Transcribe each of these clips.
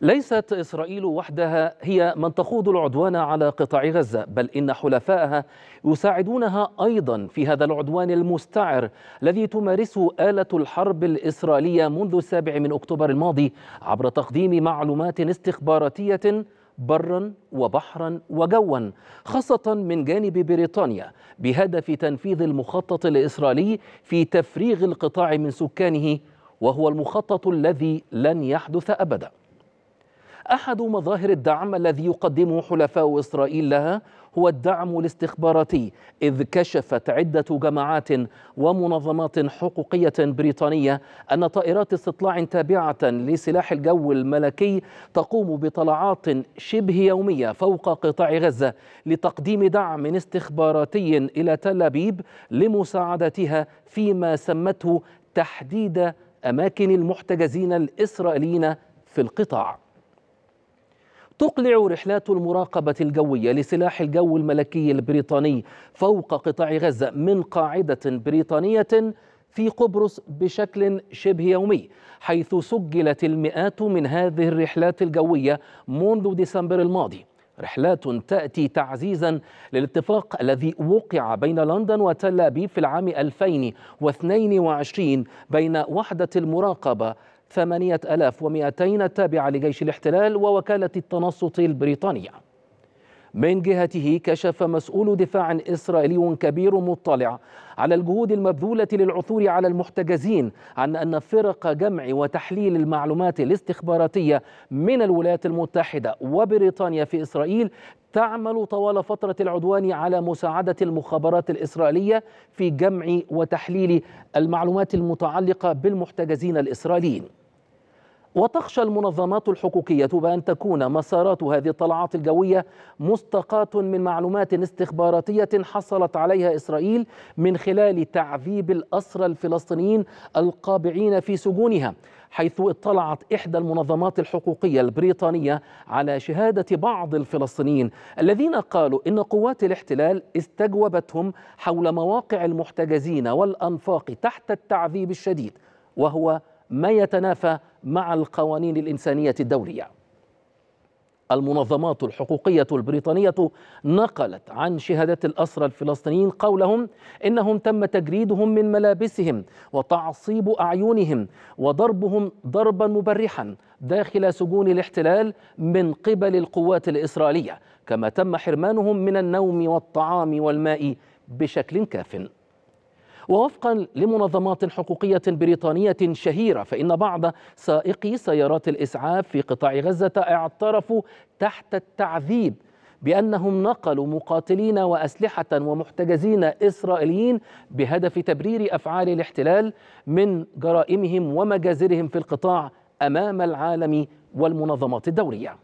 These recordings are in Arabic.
ليست إسرائيل وحدها هي من تخوض العدوان على قطاع غزة بل إن حلفائها يساعدونها أيضا في هذا العدوان المستعر الذي تمارسه آلة الحرب الإسرائيلية منذ السابع من أكتوبر الماضي عبر تقديم معلومات استخباراتية برا وبحرا وجوا خاصة من جانب بريطانيا بهدف تنفيذ المخطط الإسرائيلي في تفريغ القطاع من سكانه وهو المخطط الذي لن يحدث أبداً أحد مظاهر الدعم الذي يقدمه حلفاء إسرائيل لها هو الدعم الاستخباراتي إذ كشفت عدة جماعات ومنظمات حقوقية بريطانية أن طائرات استطلاع تابعة لسلاح الجو الملكي تقوم بطلعات شبه يومية فوق قطاع غزة لتقديم دعم استخباراتي إلى تل أبيب لمساعدتها فيما سمته تحديد أماكن المحتجزين الإسرائيليين في القطاع تقلع رحلات المراقبة الجوية لسلاح الجو الملكي البريطاني فوق قطاع غزة من قاعدة بريطانية في قبرص بشكل شبه يومي حيث سجلت المئات من هذه الرحلات الجوية منذ ديسمبر الماضي رحلات تأتي تعزيزا للاتفاق الذي وقع بين لندن وتل أبيب في العام 2022 بين وحدة المراقبة 8200 تابعة لجيش الاحتلال ووكالة التنصت البريطانية من جهته كشف مسؤول دفاع إسرائيلي كبير مطلع على الجهود المبذولة للعثور على المحتجزين عن أن فرق جمع وتحليل المعلومات الاستخباراتية من الولايات المتحدة وبريطانيا في إسرائيل تعمل طوال فترة العدوان على مساعدة المخابرات الإسرائيلية في جمع وتحليل المعلومات المتعلقة بالمحتجزين الإسرائيليين وتخشى المنظمات الحقوقية بأن تكون مسارات هذه الطلعات الجوية مستقاة من معلومات استخباراتية حصلت عليها إسرائيل من خلال تعذيب الأسرى الفلسطينيين القابعين في سجونها حيث اطلعت إحدى المنظمات الحقوقية البريطانية على شهادة بعض الفلسطينيين الذين قالوا إن قوات الاحتلال استجوبتهم حول مواقع المحتجزين والأنفاق تحت التعذيب الشديد وهو ما يتنافى مع القوانين الانسانيه الدوليه المنظمات الحقوقية البريطانية نقلت عن شهادات الأسرى الفلسطينيين قولهم إنهم تم تجريدهم من ملابسهم وتعصيب أعينهم وضربهم ضربا مبرحا داخل سجون الاحتلال من قبل القوات الإسرائيلية كما تم حرمانهم من النوم والطعام والماء بشكل كاف ووفقا لمنظمات حقوقية بريطانية شهيرة فإن بعض سائقي سيارات الإسعاف في قطاع غزة اعترفوا تحت التعذيب بأنهم نقلوا مقاتلين وأسلحة ومحتجزين إسرائيليين بهدف تبرير أفعال الاحتلال من جرائمهم ومجازرهم في القطاع أمام العالم والمنظمات الدولية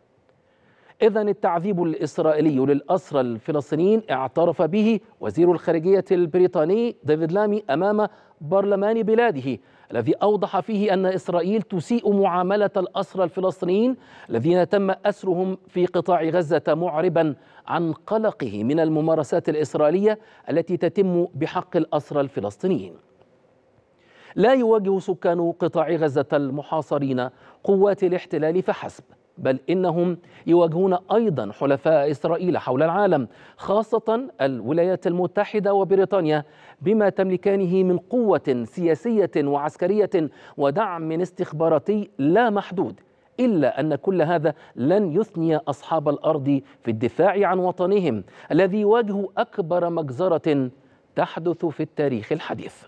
إذا التعذيب الإسرائيلي للأسرى الفلسطينيين اعترف به وزير الخارجية البريطاني ديفيد لامي أمام برلمان بلاده الذي أوضح فيه أن إسرائيل تسيء معاملة الأسرى الفلسطينيين الذين تم أسرهم في قطاع غزة معربا عن قلقه من الممارسات الإسرائيلية التي تتم بحق الأسرى الفلسطينيين لا يواجه سكان قطاع غزة المحاصرين قوات الاحتلال فحسب بل انهم يواجهون ايضا حلفاء اسرائيل حول العالم خاصه الولايات المتحده وبريطانيا بما تملكانه من قوه سياسيه وعسكريه ودعم استخباراتي لا محدود الا ان كل هذا لن يثني اصحاب الارض في الدفاع عن وطنهم الذي يواجه اكبر مجزره تحدث في التاريخ الحديث